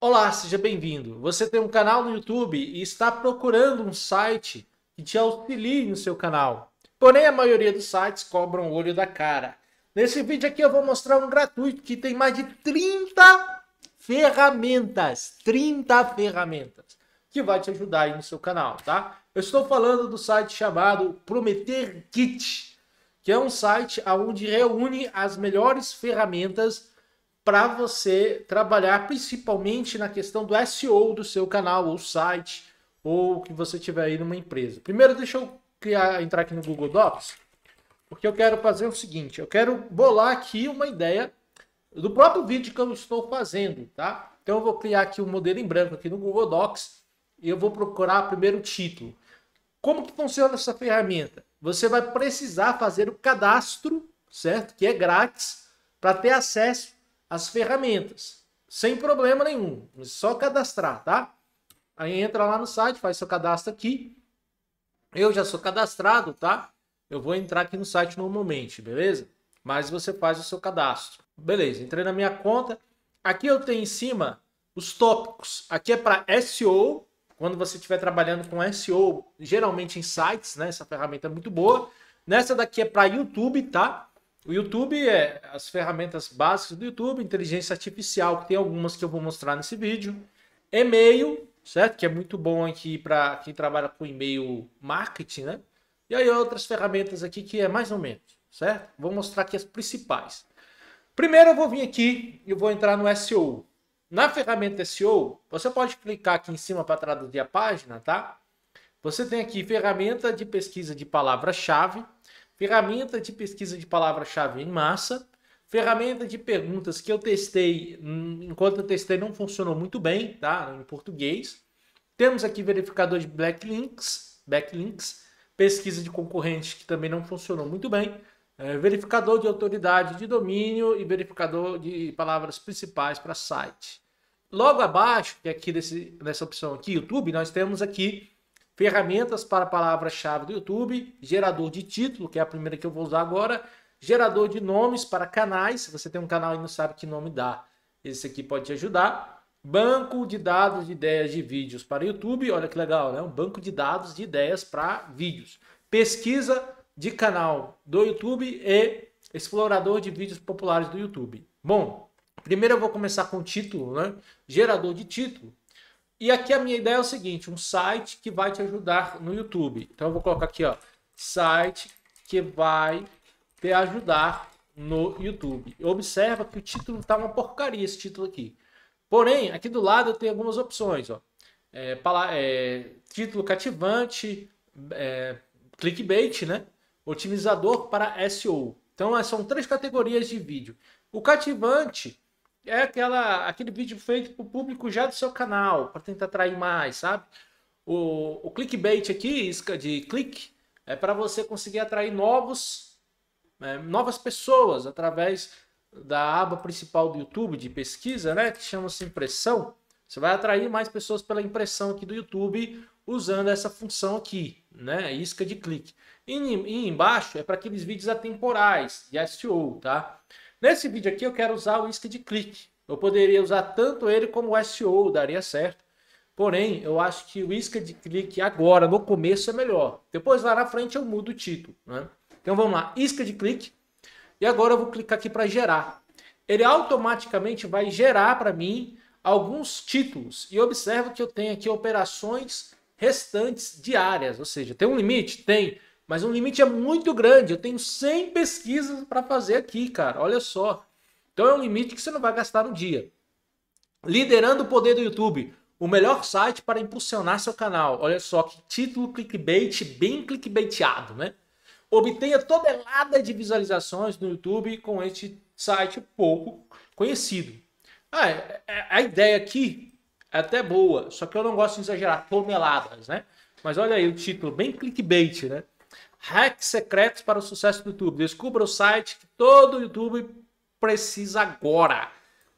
Olá, seja bem-vindo. Você tem um canal no YouTube e está procurando um site que te auxilie no seu canal. Porém, a maioria dos sites cobram o olho da cara. Nesse vídeo aqui eu vou mostrar um gratuito que tem mais de 30 ferramentas, 30 ferramentas que vai te ajudar aí no seu canal, tá? Eu estou falando do site chamado Prometer Kit, que é um site onde reúne as melhores ferramentas para você trabalhar principalmente na questão do SEO do seu canal ou site ou que você tiver aí numa empresa. Primeiro, deixa eu criar, entrar aqui no Google Docs, porque eu quero fazer o seguinte: eu quero bolar aqui uma ideia do próprio vídeo que eu estou fazendo, tá? Então eu vou criar aqui um modelo em branco aqui no Google Docs e eu vou procurar primeiro o título. Como que funciona essa ferramenta? Você vai precisar fazer o cadastro, certo? Que é grátis para ter acesso as ferramentas, sem problema nenhum. É só cadastrar, tá? Aí entra lá no site, faz seu cadastro aqui. Eu já sou cadastrado, tá? Eu vou entrar aqui no site normalmente, beleza? Mas você faz o seu cadastro. Beleza, entrei na minha conta. Aqui eu tenho em cima os tópicos. Aqui é para SEO, quando você estiver trabalhando com SEO, geralmente em sites, né? Essa ferramenta é muito boa. Nessa daqui é para YouTube, tá? O YouTube é as ferramentas básicas do YouTube, inteligência artificial, que tem algumas que eu vou mostrar nesse vídeo. E-mail, certo? Que é muito bom aqui para quem trabalha com e-mail marketing, né? E aí outras ferramentas aqui que é mais ou menos, certo? Vou mostrar aqui as principais. Primeiro eu vou vir aqui e vou entrar no SEO. Na ferramenta SEO, você pode clicar aqui em cima para traduzir a página, tá? Você tem aqui ferramenta de pesquisa de palavra-chave, ferramenta de pesquisa de palavra-chave em massa, ferramenta de perguntas que eu testei, hum, enquanto eu testei não funcionou muito bem, tá? Em português. Temos aqui verificador de backlinks, backlinks, pesquisa de concorrentes que também não funcionou muito bem, é, verificador de autoridade de domínio e verificador de palavras principais para site. Logo abaixo, que é aqui desse, nessa opção aqui, YouTube, nós temos aqui ferramentas para palavra-chave do YouTube, gerador de título, que é a primeira que eu vou usar agora, gerador de nomes para canais, se você tem um canal e não sabe que nome dar, esse aqui pode te ajudar. Banco de dados de ideias de vídeos para YouTube, olha que legal, né? Um banco de dados de ideias para vídeos. Pesquisa de canal do YouTube e explorador de vídeos populares do YouTube. Bom, primeiro eu vou começar com o título, né? Gerador de título. E aqui a minha ideia é o seguinte, um site que vai te ajudar no YouTube. Então eu vou colocar aqui, ó, site que vai te ajudar no YouTube. Observa que o título tá uma porcaria esse título aqui. Porém, aqui do lado eu tenho algumas opções, ó. É, é, título cativante, é, clickbait, né? Otimizador para SEO. Então, são três categorias de vídeo. O cativante é aquela, aquele vídeo feito para o público já do seu canal, para tentar atrair mais, sabe? O, o clickbait aqui, isca de clique, é para você conseguir atrair novos, né, novas pessoas através da aba principal do YouTube de pesquisa, né? Que chama-se impressão. Você vai atrair mais pessoas pela impressão aqui do YouTube usando essa função aqui, né? Isca de clique. E, e embaixo é para aqueles vídeos atemporais de SEO, tá? Nesse vídeo aqui eu quero usar o isca de clique. Eu poderia usar tanto ele como o SEO, daria certo. Porém, eu acho que o isca de clique agora, no começo, é melhor. Depois lá na frente eu mudo o título. Né? Então vamos lá, isca de clique. E agora eu vou clicar aqui para gerar. Ele automaticamente vai gerar para mim alguns títulos. E observa que eu tenho aqui operações restantes diárias. Ou seja, tem um limite? Tem. Mas um limite é muito grande. Eu tenho 100 pesquisas para fazer aqui, cara. Olha só. Então é um limite que você não vai gastar um dia. Liderando o poder do YouTube. O melhor site para impulsionar seu canal. Olha só que título clickbait, bem clickbaiteado, né? Obtenha tonelada de visualizações no YouTube com este site pouco conhecido. Ah, é, é, a ideia aqui é até boa, só que eu não gosto de exagerar toneladas, né? Mas olha aí o título, bem clickbait, né? hacks secretos para o sucesso do YouTube. Descubra o site que todo YouTube precisa agora.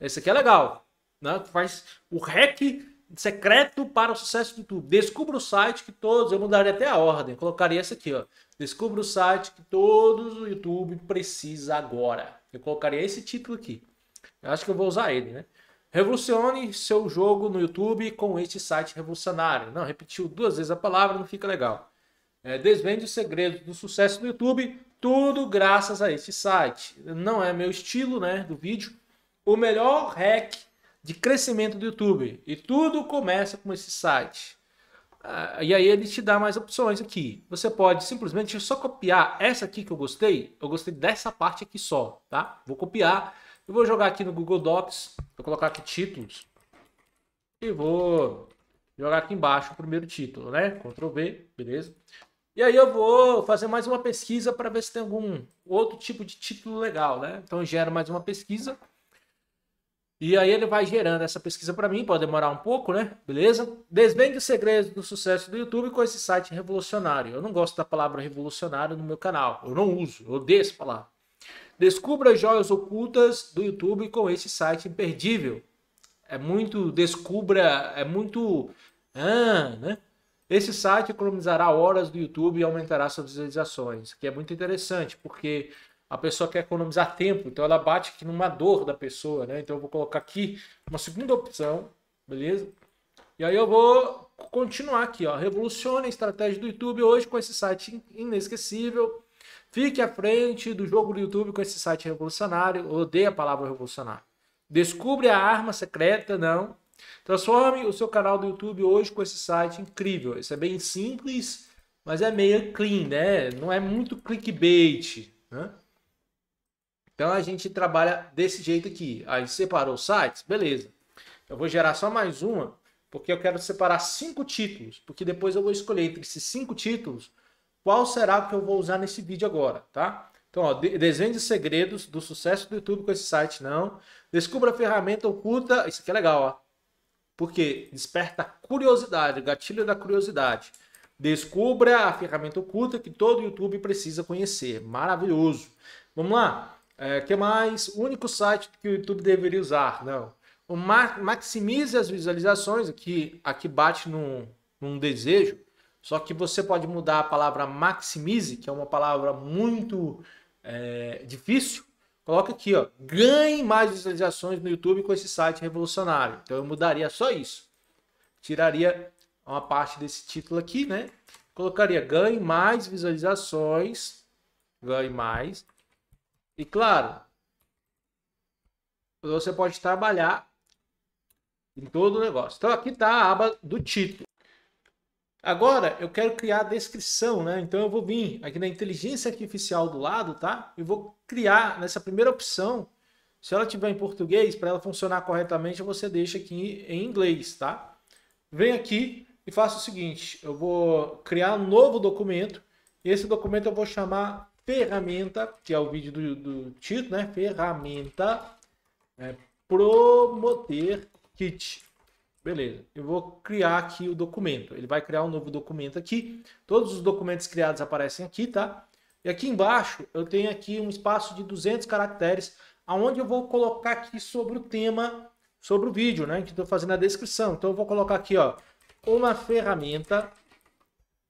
Esse aqui é legal. Né? Faz o hack secreto para o sucesso do YouTube. Descubra o site que todos, eu mudaria até a ordem, colocaria esse aqui, ó. Descubra o site que todo o YouTube precisa agora. Eu colocaria esse título aqui. Eu acho que eu vou usar ele, né? Revolucione seu jogo no YouTube com este site revolucionário. Não, repetiu duas vezes a palavra, não fica legal é, desvende o segredo do sucesso do YouTube, tudo graças a esse site. Não é meu estilo, né, do vídeo. O melhor hack de crescimento do YouTube. E tudo começa com esse site. Ah, e aí ele te dá mais opções aqui. Você pode simplesmente só copiar essa aqui que eu gostei. Eu gostei dessa parte aqui só, tá? Vou copiar. Eu vou jogar aqui no Google Docs. Vou colocar aqui títulos. E vou jogar aqui embaixo o primeiro título, né? Ctrl V, beleza? E aí eu vou fazer mais uma pesquisa para ver se tem algum outro tipo de título legal, né? Então eu gero mais uma pesquisa. E aí ele vai gerando essa pesquisa para mim, pode demorar um pouco, né? Beleza? Desvende os segredos do sucesso do YouTube com esse site revolucionário. Eu não gosto da palavra revolucionário no meu canal. Eu não uso, eu odeio essa palavra. Descubra as joias ocultas do YouTube com esse site imperdível. É muito descubra, é muito ah, né? Esse site economizará horas do YouTube e aumentará suas visualizações, que é muito interessante, porque a pessoa quer economizar tempo, então ela bate aqui numa dor da pessoa, né? Então eu vou colocar aqui uma segunda opção, beleza? E aí eu vou continuar aqui, ó. Revolucione a estratégia do YouTube hoje com esse site inesquecível. Fique à frente do jogo do YouTube com esse site revolucionário. Odeia odeio a palavra revolucionário. Descubre a arma secreta, não. Transforme o seu canal do YouTube hoje com esse site incrível. Isso é bem simples, mas é meio clean, né? Não é muito clickbait, né? Então a gente trabalha desse jeito aqui. Aí separou os sites, beleza. Eu vou gerar só mais uma, porque eu quero separar cinco títulos, porque depois eu vou escolher entre esses cinco títulos qual será que eu vou usar nesse vídeo agora, tá? Então, ó, desvende segredos do sucesso do YouTube com esse site, não. Descubra a ferramenta oculta, isso aqui é legal, ó. Porque desperta curiosidade, gatilho da curiosidade. Descubra a ferramenta oculta que todo YouTube precisa conhecer. Maravilhoso. Vamos lá. É, que mais? único site que o YouTube deveria usar. Não. O ma maximize as visualizações. Aqui, aqui bate num, num desejo. Só que você pode mudar a palavra maximize, que é uma palavra muito é, difícil, Coloca aqui, ó, ganhe mais visualizações no YouTube com esse site revolucionário. Então eu mudaria só isso. Tiraria uma parte desse título aqui, né? Colocaria ganhe mais visualizações, ganhe mais. E claro, você pode trabalhar em todo o negócio. Então aqui está a aba do título. Agora eu quero criar a descrição, né? Então eu vou vir aqui na inteligência artificial do lado, tá? E vou criar nessa primeira opção. Se ela tiver em português, para ela funcionar corretamente, você deixa aqui em inglês, tá? Vem aqui e faço o seguinte, eu vou criar um novo documento. Esse documento eu vou chamar ferramenta, que é o vídeo do, do título, né? Ferramenta é, promoter kit. Beleza, eu vou criar aqui o documento. Ele vai criar um novo documento aqui. Todos os documentos criados aparecem aqui, tá? E aqui embaixo eu tenho aqui um espaço de 200 caracteres, aonde eu vou colocar aqui sobre o tema, sobre o vídeo, né? Que estou fazendo a descrição. Então eu vou colocar aqui, ó, uma ferramenta,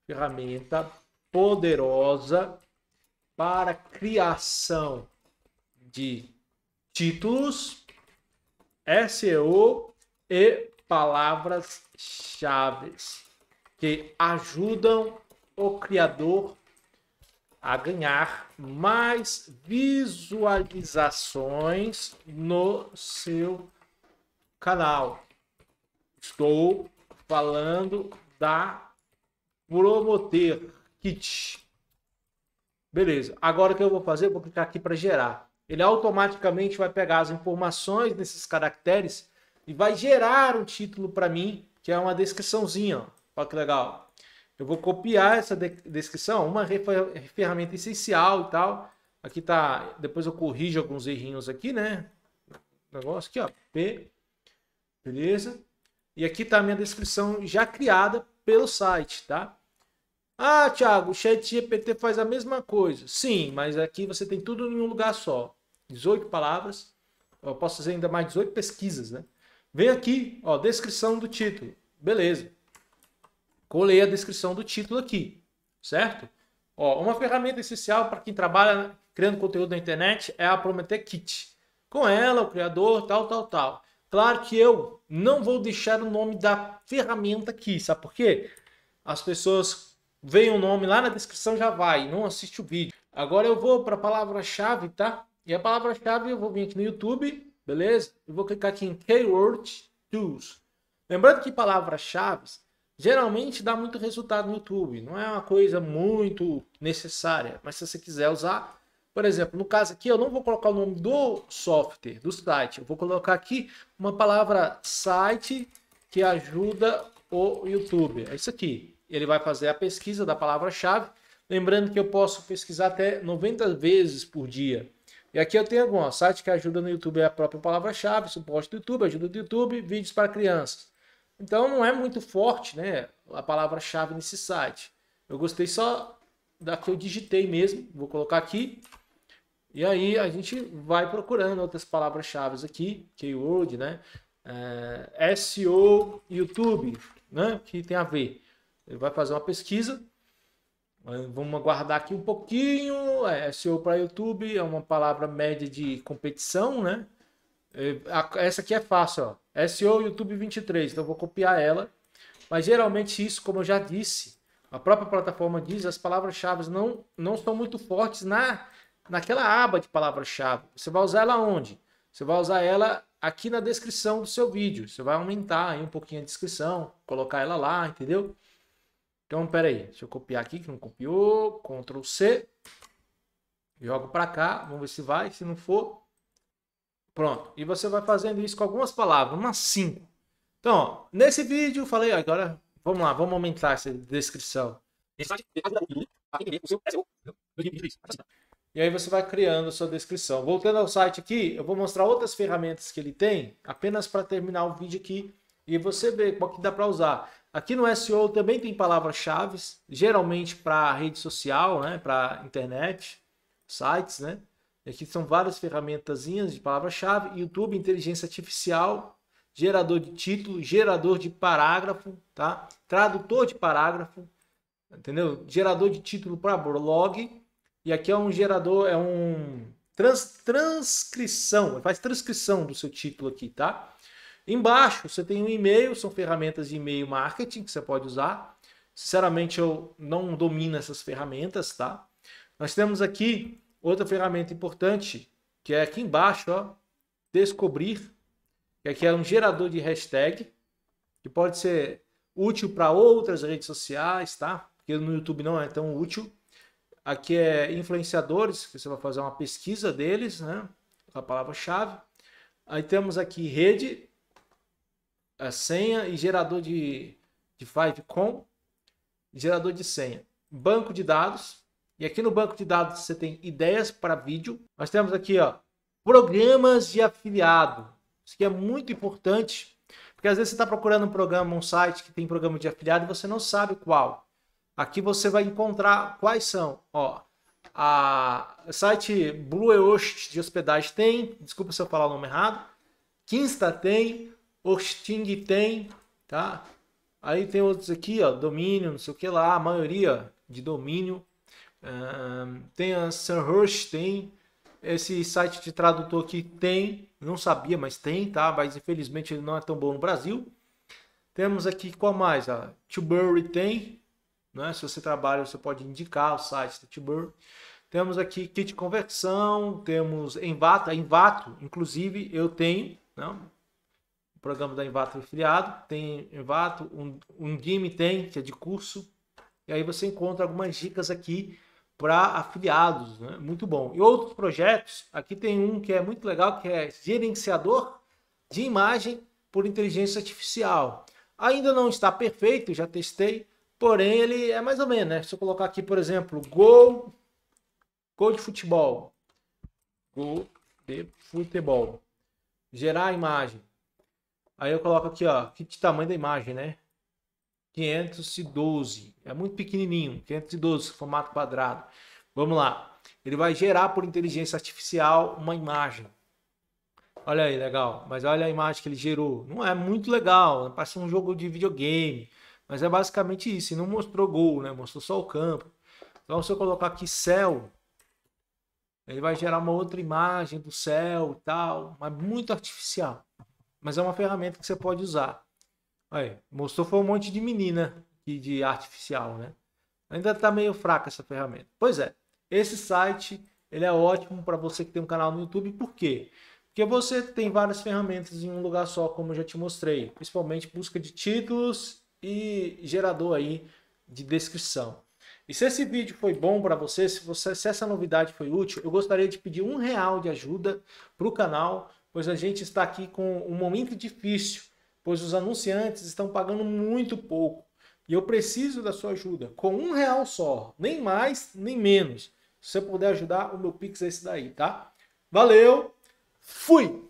ferramenta poderosa para criação de títulos, SEO e palavras-chave que ajudam o criador a ganhar mais visualizações no seu canal. Estou falando da Promoter Kit. Beleza. Agora o que eu vou fazer, eu vou clicar aqui para gerar. Ele automaticamente vai pegar as informações desses caracteres e vai gerar um título para mim, que é uma descriçãozinha. Olha que legal. Eu vou copiar essa de descrição, uma ferramenta essencial e tal. Aqui tá, depois eu corrijo alguns errinhos aqui, né? Negócio aqui, ó, P. Beleza? E aqui tá a minha descrição já criada pelo site, tá? Ah, Thiago, o chat GPT faz a mesma coisa. Sim, mas aqui você tem tudo em um lugar só. 18 palavras. Eu posso fazer ainda mais 18 pesquisas, né? Vem aqui, ó, descrição do título. Beleza. Colei a descrição do título aqui, certo? Ó, uma ferramenta essencial para quem trabalha criando conteúdo na internet é a Prometer Kit. Com ela, o criador, tal, tal, tal. Claro que eu não vou deixar o nome da ferramenta aqui, sabe por quê? As pessoas veem o nome lá na descrição já vai, não assiste o vídeo. Agora eu vou para a palavra-chave, tá? E a palavra-chave eu vou vir aqui no YouTube beleza? Eu vou clicar aqui em Keyword Tools. Lembrando que palavras-chave geralmente dá muito resultado no YouTube. Não é uma coisa muito necessária, mas se você quiser usar, por exemplo, no caso aqui, eu não vou colocar o nome do software, do site. Eu vou colocar aqui uma palavra site que ajuda o YouTube. É isso aqui. Ele vai fazer a pesquisa da palavra-chave. Lembrando que eu posso pesquisar até 90 vezes por dia. E aqui eu tenho alguns site que ajuda no YouTube é a própria palavra-chave, suporte do YouTube, ajuda do YouTube, vídeos para crianças. Então não é muito forte, né, a palavra-chave nesse site. Eu gostei só da que eu digitei mesmo, vou colocar aqui. E aí a gente vai procurando outras palavras-chave aqui, keyword, né, é, SEO YouTube, né, que tem a ver. Ele vai fazer uma pesquisa Vamos aguardar aqui um pouquinho. É, SEO para YouTube é uma palavra média de competição, né? É, essa aqui é fácil, ó. SEO YouTube 23, então vou copiar ela. Mas geralmente isso, como eu já disse, a própria plataforma diz, as palavras-chave não, não estão muito fortes na, naquela aba de palavras-chave. Você vai usar ela onde? Você vai usar ela aqui na descrição do seu vídeo. Você vai aumentar aí um pouquinho a descrição, colocar ela lá, entendeu? Então, pera aí. Deixa eu copiar aqui, que não copiou. Ctrl C. Jogo para cá. Vamos ver se vai. Se não for... Pronto. E você vai fazendo isso com algumas palavras. Umas 5. Então, ó, nesse vídeo eu falei... Agora, vamos lá. Vamos aumentar essa descrição. E aí você vai criando sua descrição. Voltando ao site aqui, eu vou mostrar outras ferramentas que ele tem, apenas para terminar o vídeo aqui e você ver qual que dá para usar. Aqui no SEO também tem palavras-chave, geralmente para rede social, né? para internet, sites, né? Aqui são várias ferramentazinhas de palavra-chave, YouTube, inteligência artificial, gerador de título, gerador de parágrafo, tá? Tradutor de parágrafo, entendeu? Gerador de título para blog. E aqui é um gerador, é um trans, transcrição, faz transcrição do seu título aqui, tá? Embaixo você tem um e-mail, são ferramentas de e-mail marketing que você pode usar. Sinceramente, eu não domino essas ferramentas, tá? Nós temos aqui outra ferramenta importante, que é aqui embaixo, ó, descobrir, que aqui é um gerador de hashtag, que pode ser útil para outras redes sociais, tá? Porque no YouTube não é tão útil. Aqui é influenciadores, que você vai fazer uma pesquisa deles, né? A palavra-chave. Aí temos aqui rede, a senha e gerador de, de Fivecom, gerador de senha, banco de dados. E aqui no banco de dados você tem ideias para vídeo. Nós temos aqui ó, programas de afiliado. Isso aqui é muito importante, porque às vezes você está procurando um programa, um site que tem programa de afiliado e você não sabe qual. Aqui você vai encontrar quais são. Ó, a site Bluehost de hospedagem tem, desculpa se eu falar o nome errado, Kinsta tem, Oxting tem, tá? Aí tem outros aqui, ó, domínio, não sei o que lá, a maioria de domínio. Um, tem a Sunrush, tem. Esse site de tradutor aqui tem, não sabia, mas tem, tá? Mas infelizmente ele não é tão bom no Brasil. Temos aqui qual mais? A Tilbury tem, né? Se você trabalha, você pode indicar o site da Tilbury. Temos aqui kit conversão, temos Envato, Envato, inclusive eu tenho, não? Né? programa da Envato afiliado é Tem Envato, um, um game tem, que é de curso. E aí você encontra algumas dicas aqui para afiliados, né? muito bom. E outros projetos, aqui tem um que é muito legal, que é gerenciador de imagem por inteligência artificial. Ainda não está perfeito, já testei, porém ele é mais ou menos, né? Se eu colocar aqui, por exemplo, gol, gol de futebol, gol de futebol, gerar imagem. Aí eu coloco aqui, ó, que tamanho da imagem, né? 512. É muito pequenininho, 512, formato quadrado. Vamos lá. Ele vai gerar por inteligência artificial uma imagem. Olha aí, legal. Mas olha a imagem que ele gerou. Não é muito legal, né? parece um jogo de videogame. Mas é basicamente isso. Ele não mostrou gol, né? Mostrou só o campo. Então, se eu colocar aqui céu, ele vai gerar uma outra imagem do céu e tal, mas muito artificial mas é uma ferramenta que você pode usar. Aí, mostrou foi um monte de menina e de artificial, né? Ainda está meio fraca essa ferramenta. Pois é, esse site ele é ótimo para você que tem um canal no YouTube, por quê? Porque você tem várias ferramentas em um lugar só, como eu já te mostrei, principalmente busca de títulos e gerador aí de descrição. E se esse vídeo foi bom para você, se você, se essa novidade foi útil, eu gostaria de pedir um real de ajuda para o canal pois a gente está aqui com um momento difícil, pois os anunciantes estão pagando muito pouco. E eu preciso da sua ajuda, com um real só, nem mais, nem menos. Se você puder ajudar, o meu Pix é esse daí, tá? Valeu, fui!